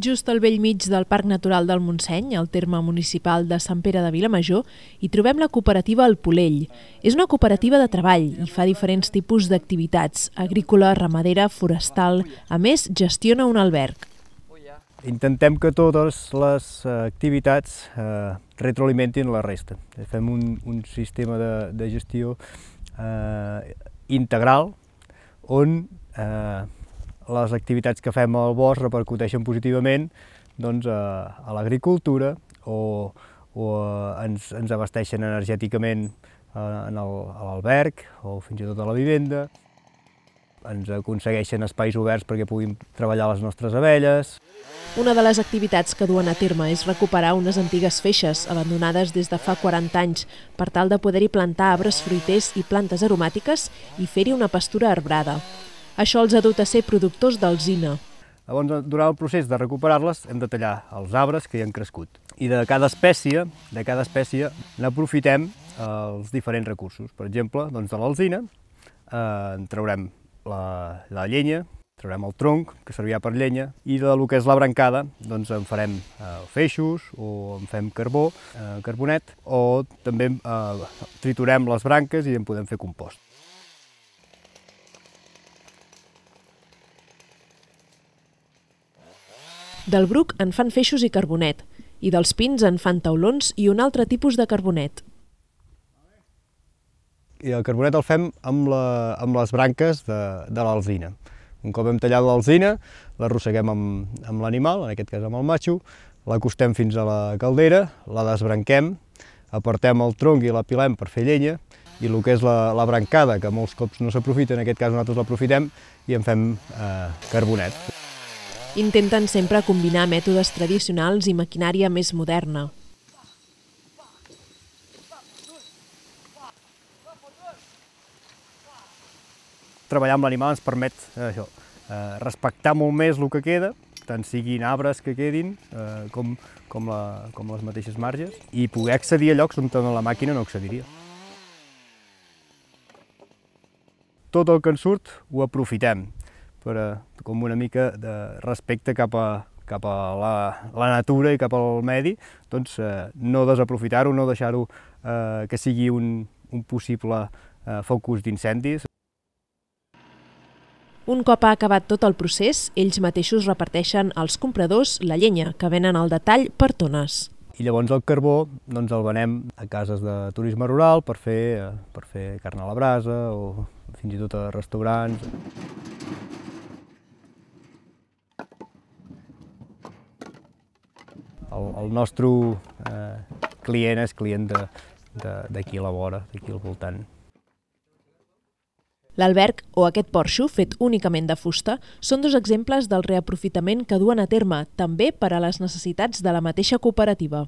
Just al vell mig del Parc Natural del Montseny, al terme municipal de Sant Pere de Vilamajor, hi trobem la cooperativa El Polell. És una cooperativa de treball i fa diferents tipus d'activitats, agrícola, ramadera, forestal... A més, gestiona un alberg. Intentem que totes les eh, activitats eh, retroalimentin la resta. Fem un, un sistema de, de gestió eh, integral on eh, les activitats que fem al bosc repercuteixen positivament doncs, a, a l'agricultura o, o a, eh, ens, ens abasteixen energèticament a, eh, a l'alberg o fins i tot a la vivenda. Ens aconsegueixen espais oberts perquè puguin treballar les nostres abelles. Una de les activitats que duen a terme és recuperar unes antigues feixes abandonades des de fa 40 anys per tal de poder-hi plantar arbres fruiters i plantes aromàtiques i fer-hi una pastura arbrada. Això els ha dut a ser productors d'alzina. Llavors, durant el procés de recuperar-les, hem de tallar els arbres que hi han crescut. I de cada espècie, de cada espècie, n'aprofitem eh, els diferents recursos. Per exemple, doncs de l'alzina, eh, en traurem la, la llenya, traurem el tronc, que servirà per llenya, i de lo que és la brancada, doncs en farem eh, feixos, o en fem carbó, eh, carbonet, o també eh, triturem les branques i en podem fer compost. Del bruc en fan feixos i carbonet, i dels pins en fan taulons i un altre tipus de carbonet. I el carbonet el fem amb, la, amb les branques de, de l'alzina. Un cop hem tallat l'alzina, l'arrosseguem amb, amb l'animal, en aquest cas amb el la l'acostem fins a la caldera, la desbranquem, apartem el tronc i la pilem per fer llenya, i el que és la, la brancada, que molts cops no s'aprofita, en aquest cas nosaltres l'aprofitem i en fem eh, carbonet intenten sempre combinar mètodes tradicionals i maquinària més moderna. Treballar amb l'animal ens permet eh, això, eh, respectar molt més el que queda, tant siguin arbres que quedin eh, com, com, la, com les mateixes marges, i poder accedir a llocs on la màquina no accediria. Tot el que ens surt ho aprofitem per, a, com una mica de respecte cap a, cap a la, la natura i cap al medi, doncs eh, no desaprofitar-ho, no deixar-ho eh, que sigui un, un possible eh, focus d'incendis. Un cop ha acabat tot el procés, ells mateixos reparteixen als compradors la llenya, que venen al detall per tones. I llavors el carbó doncs el venem a cases de turisme rural per fer, eh, per fer carn a la brasa o fins i tot a restaurants. el, el nostre eh, client és client d'aquí a la vora, d'aquí al voltant. L'alberg o aquest porxo, fet únicament de fusta, són dos exemples del reaprofitament que duen a terme, també per a les necessitats de la mateixa cooperativa.